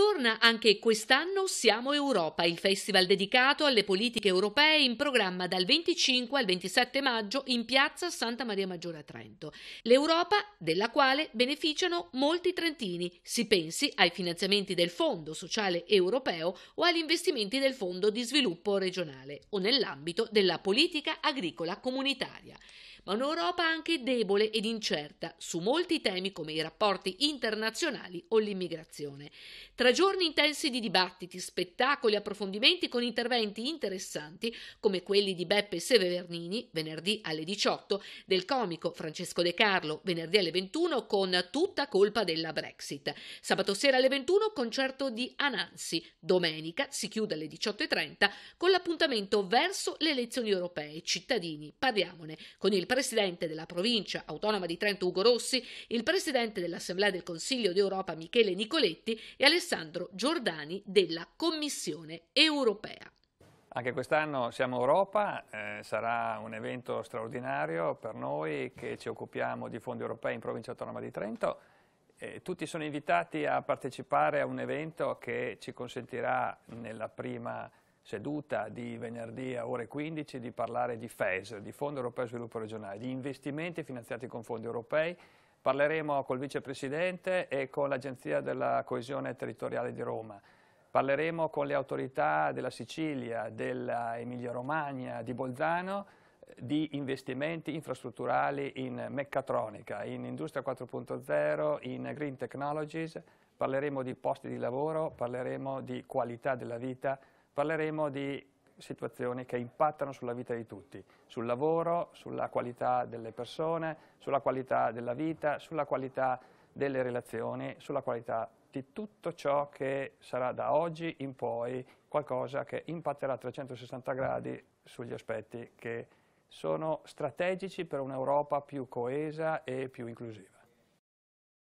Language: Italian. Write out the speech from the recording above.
Torna anche quest'anno Siamo Europa, il festival dedicato alle politiche europee in programma dal 25 al 27 maggio in piazza Santa Maria Maggiore a Trento. L'Europa della quale beneficiano molti trentini, si pensi ai finanziamenti del Fondo Sociale Europeo o agli investimenti del Fondo di Sviluppo Regionale o nell'ambito della politica agricola comunitaria ma un'Europa anche debole ed incerta su molti temi come i rapporti internazionali o l'immigrazione. Tra tra giorni intensi di dibattiti, spettacoli, approfondimenti con interventi interessanti come quelli di Beppe Severnini venerdì alle 18, del comico Francesco De Carlo venerdì alle 21 con Tutta colpa della Brexit. Sabato sera alle 21 concerto di Anansi. Domenica si chiude alle 18.30 con l'appuntamento verso le elezioni europee. Cittadini, parliamone con il presidente della provincia autonoma di Trento Ugo Rossi, il presidente dell'Assemblea del Consiglio d'Europa Michele Nicoletti e Alessandro Alessandro Giordani della Commissione europea. Anche quest'anno siamo Europa, eh, sarà un evento straordinario per noi che ci occupiamo di fondi europei in provincia autonoma di Trento. Eh, tutti sono invitati a partecipare a un evento che ci consentirà nella prima seduta di venerdì a ore 15 di parlare di FES, di Fondo Europeo Sviluppo Regionale, di investimenti finanziati con fondi europei Parleremo col vicepresidente e con l'Agenzia della coesione territoriale di Roma. Parleremo con le autorità della Sicilia, dell'Emilia Romagna, di Bolzano di investimenti infrastrutturali in meccatronica, in Industria 4.0, in Green Technologies, parleremo di posti di lavoro, parleremo di qualità della vita, parleremo di situazioni che impattano sulla vita di tutti, sul lavoro, sulla qualità delle persone, sulla qualità della vita, sulla qualità delle relazioni, sulla qualità di tutto ciò che sarà da oggi in poi qualcosa che impatterà a 360 gradi sugli aspetti che sono strategici per un'Europa più coesa e più inclusiva.